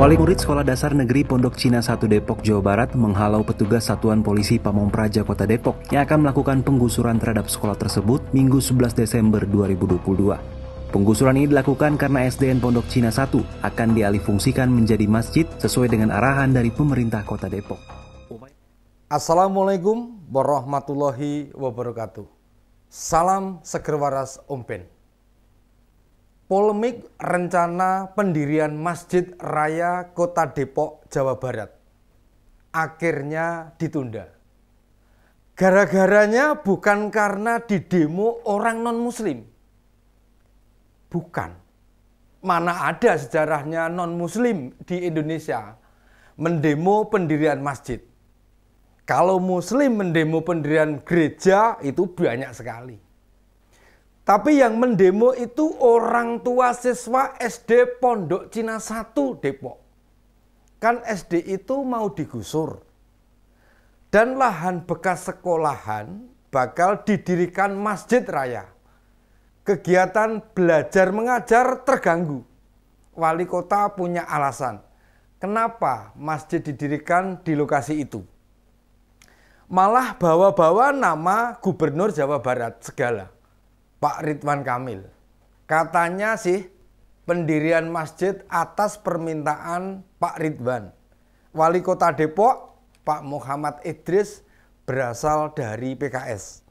Wali murid Sekolah Dasar Negeri Pondok Cina 1 Depok, Jawa Barat menghalau petugas Satuan Polisi Pamong Praja Kota Depok yang akan melakukan penggusuran terhadap sekolah tersebut Minggu 11 Desember 2022. Penggusuran ini dilakukan karena SDN Pondok Cina 1 akan dialihfungsikan menjadi masjid sesuai dengan arahan dari pemerintah Kota Depok. Assalamualaikum warahmatullahi wabarakatuh. Salam Sekerwaras waras umpen polemik rencana pendirian Masjid Raya Kota Depok, Jawa Barat. Akhirnya ditunda. Gara-garanya bukan karena didemo orang non-muslim. Bukan. Mana ada sejarahnya non-muslim di Indonesia mendemo pendirian masjid. Kalau muslim mendemo pendirian gereja itu banyak sekali. Tapi yang mendemo itu orang tua siswa SD Pondok Cina 1 Depok. Kan SD itu mau digusur. Dan lahan bekas sekolahan bakal didirikan masjid raya. Kegiatan belajar mengajar terganggu. Wali kota punya alasan. Kenapa masjid didirikan di lokasi itu? Malah bawa-bawa nama Gubernur Jawa Barat segala Pak Ridwan Kamil. Katanya sih pendirian masjid atas permintaan Pak Ridwan. Wali Kota Depok, Pak Muhammad Idris berasal dari PKS,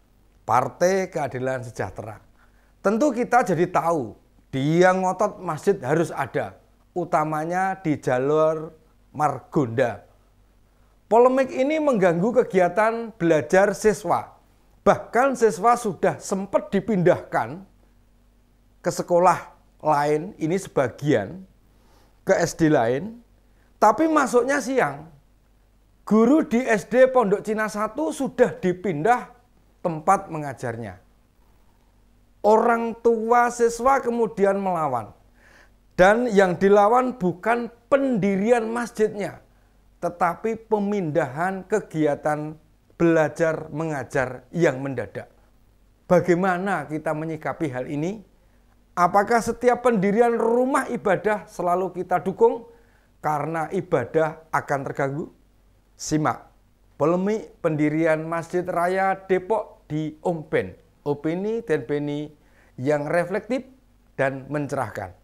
Partai Keadilan Sejahtera. Tentu kita jadi tahu dia ngotot masjid harus ada, utamanya di jalur Margonda. Polemik ini mengganggu kegiatan belajar siswa Bahkan siswa sudah sempat dipindahkan ke sekolah lain, ini sebagian, ke SD lain, tapi masuknya siang. Guru di SD Pondok Cina 1 sudah dipindah tempat mengajarnya. Orang tua siswa kemudian melawan. Dan yang dilawan bukan pendirian masjidnya, tetapi pemindahan kegiatan belajar mengajar yang mendadak. Bagaimana kita menyikapi hal ini? Apakah setiap pendirian rumah ibadah selalu kita dukung karena ibadah akan terganggu? Simak polemik pendirian Masjid Raya Depok di Omben, Opini dan Beni yang reflektif dan mencerahkan.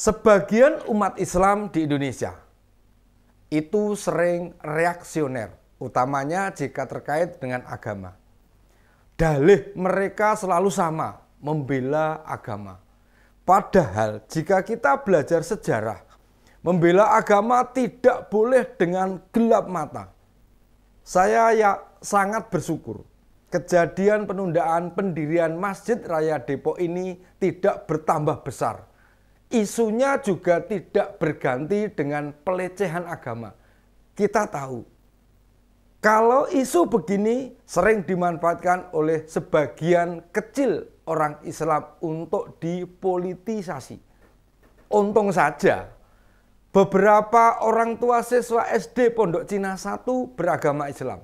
Sebagian umat Islam di Indonesia itu sering reaksioner, utamanya jika terkait dengan agama. Dalih mereka selalu sama, membela agama. Padahal jika kita belajar sejarah, membela agama tidak boleh dengan gelap mata. Saya ya sangat bersyukur kejadian penundaan pendirian Masjid Raya Depok ini tidak bertambah besar isunya juga tidak berganti dengan pelecehan agama. Kita tahu, kalau isu begini sering dimanfaatkan oleh sebagian kecil orang Islam untuk dipolitisasi. Untung saja, beberapa orang tua siswa SD Pondok Cina 1 beragama Islam.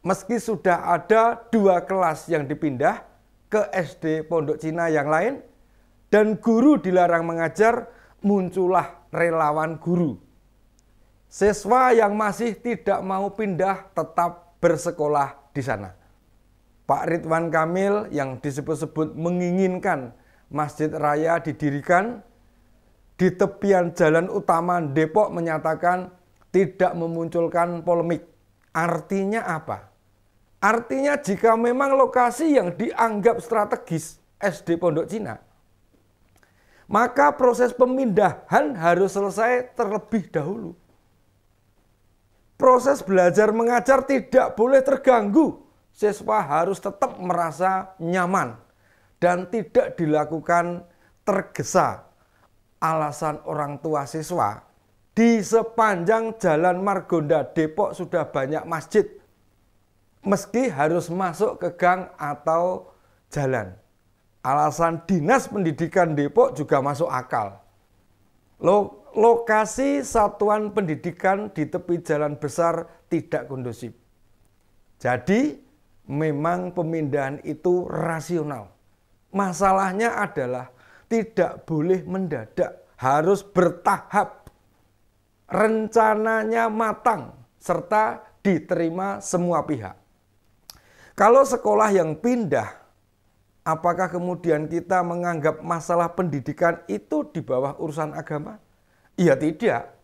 Meski sudah ada dua kelas yang dipindah ke SD Pondok Cina yang lain, dan guru dilarang mengajar, muncullah relawan guru. Siswa yang masih tidak mau pindah tetap bersekolah di sana. Pak Ridwan Kamil yang disebut-sebut menginginkan Masjid Raya didirikan di tepian jalan utama Depok menyatakan tidak memunculkan polemik. Artinya apa? Artinya jika memang lokasi yang dianggap strategis SD Pondok Cina maka proses pemindahan harus selesai terlebih dahulu. Proses belajar mengajar tidak boleh terganggu. Siswa harus tetap merasa nyaman dan tidak dilakukan tergesa. Alasan orang tua siswa di sepanjang Jalan Margonda Depok sudah banyak masjid. Meski harus masuk ke gang atau jalan alasan dinas pendidikan Depok juga masuk akal. Lo, lokasi satuan pendidikan di tepi jalan besar tidak kondusif. Jadi memang pemindahan itu rasional. Masalahnya adalah tidak boleh mendadak, harus bertahap. Rencananya matang serta diterima semua pihak. Kalau sekolah yang pindah Apakah kemudian kita menganggap masalah pendidikan itu di bawah urusan agama? Iya tidak.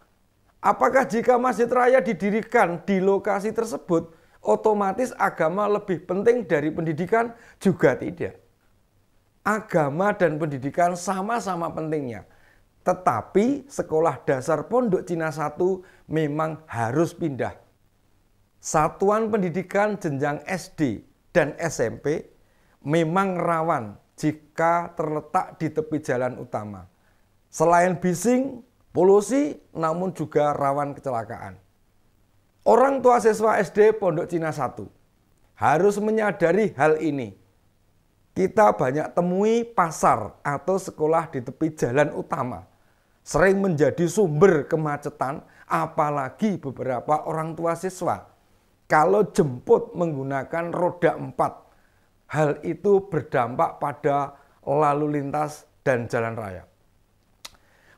Apakah jika masjid raya didirikan di lokasi tersebut, otomatis agama lebih penting dari pendidikan? Juga tidak. Agama dan pendidikan sama-sama pentingnya. Tetapi sekolah dasar Pondok Cina 1 memang harus pindah. Satuan pendidikan jenjang SD dan SMP memang rawan jika terletak di tepi jalan utama. Selain bising, polusi, namun juga rawan kecelakaan. Orang tua siswa SD Pondok Cina 1 harus menyadari hal ini. Kita banyak temui pasar atau sekolah di tepi jalan utama. Sering menjadi sumber kemacetan apalagi beberapa orang tua siswa. Kalau jemput menggunakan roda empat Hal itu berdampak pada lalu lintas dan jalan raya.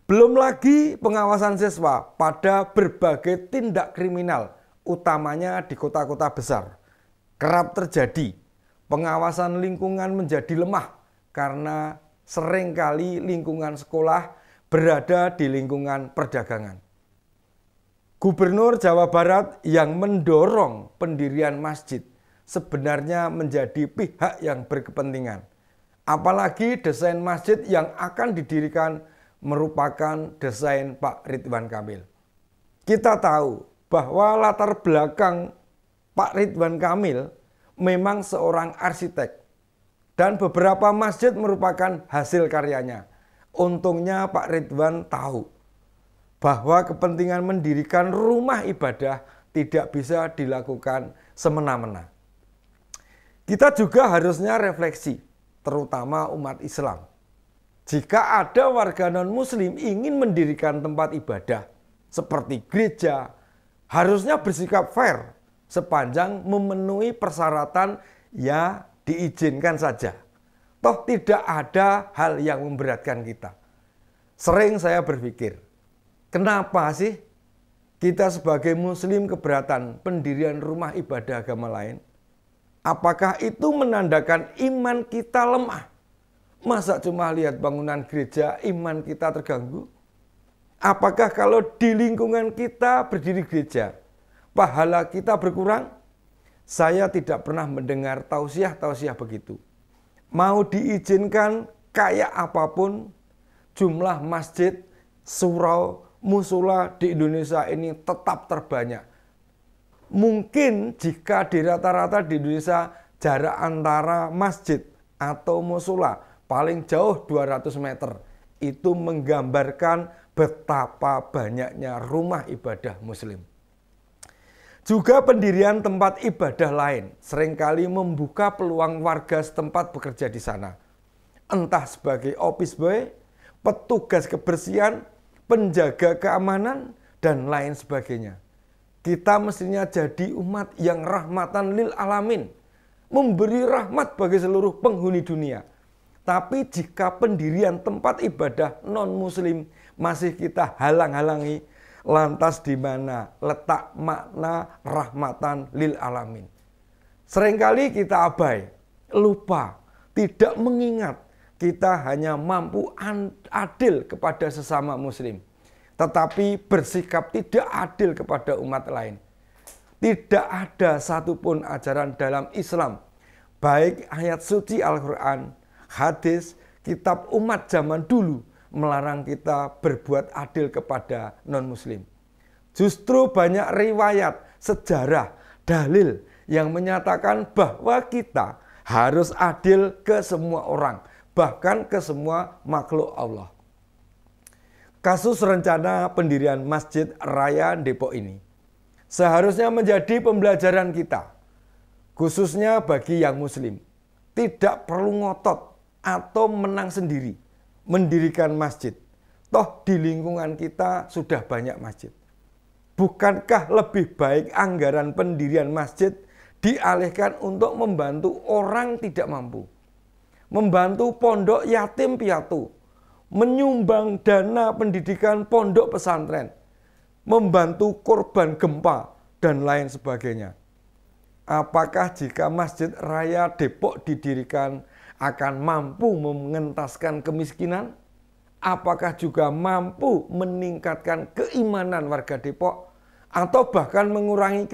Belum lagi pengawasan siswa pada berbagai tindak kriminal, utamanya di kota-kota besar. Kerap terjadi, pengawasan lingkungan menjadi lemah karena seringkali lingkungan sekolah berada di lingkungan perdagangan. Gubernur Jawa Barat yang mendorong pendirian masjid sebenarnya menjadi pihak yang berkepentingan. Apalagi desain masjid yang akan didirikan merupakan desain Pak Ridwan Kamil. Kita tahu bahwa latar belakang Pak Ridwan Kamil memang seorang arsitek dan beberapa masjid merupakan hasil karyanya. Untungnya Pak Ridwan tahu bahwa kepentingan mendirikan rumah ibadah tidak bisa dilakukan semena-mena. Kita juga harusnya refleksi, terutama umat Islam. Jika ada warga non-Muslim ingin mendirikan tempat ibadah seperti gereja, harusnya bersikap fair sepanjang memenuhi persyaratan ya diizinkan saja. Toh tidak ada hal yang memberatkan kita. Sering saya berpikir, kenapa sih kita sebagai muslim keberatan pendirian rumah ibadah agama lain? Apakah itu menandakan iman kita lemah? Masa cuma lihat bangunan gereja, iman kita terganggu? Apakah kalau di lingkungan kita berdiri gereja, pahala kita berkurang? Saya tidak pernah mendengar tausiah-tausiah begitu. Mau diizinkan kayak apapun, jumlah masjid, surau, musola di Indonesia ini tetap terbanyak mungkin jika di rata-rata di Indonesia jarak antara masjid atau musola paling jauh 200 meter itu menggambarkan betapa banyaknya rumah ibadah muslim. Juga pendirian tempat ibadah lain seringkali membuka peluang warga setempat bekerja di sana. Entah sebagai office boy, petugas kebersihan, penjaga keamanan, dan lain sebagainya. Kita mestinya jadi umat yang rahmatan lil alamin. Memberi rahmat bagi seluruh penghuni dunia. Tapi jika pendirian tempat ibadah non-muslim masih kita halang-halangi, lantas di mana letak makna rahmatan lil alamin? Seringkali kita abai, lupa, tidak mengingat kita hanya mampu adil kepada sesama muslim tetapi bersikap tidak adil kepada umat lain. Tidak ada satupun ajaran dalam Islam, baik ayat suci Al-Quran, hadis, kitab umat zaman dulu melarang kita berbuat adil kepada non-muslim. Justru banyak riwayat, sejarah, dalil yang menyatakan bahwa kita harus adil ke semua orang, bahkan ke semua makhluk Allah. Kasus rencana pendirian Masjid Raya Depok ini seharusnya menjadi pembelajaran kita, khususnya bagi yang Muslim. Tidak perlu ngotot atau menang sendiri mendirikan masjid. Toh, di lingkungan kita sudah banyak masjid. Bukankah lebih baik anggaran pendirian masjid dialihkan untuk membantu orang tidak mampu, membantu pondok yatim piatu, menyumbang dana pendidikan pondok pesantren, membantu korban gempa, dan lain sebagainya. Apakah jika Masjid Raya Depok didirikan akan mampu mengentaskan kemiskinan? Apakah juga mampu meningkatkan keimanan warga Depok atau bahkan mengurangi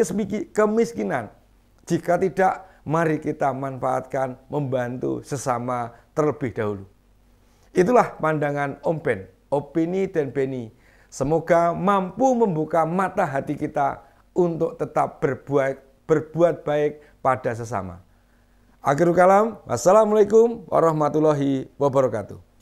kemiskinan? Jika tidak, mari kita manfaatkan membantu sesama terlebih dahulu. Itulah pandangan Om Ben, Opini dan Beni. Semoga mampu membuka mata hati kita untuk tetap berbuat, berbuat baik pada sesama. Akhirul kalam, wassalamualaikum warahmatullahi wabarakatuh.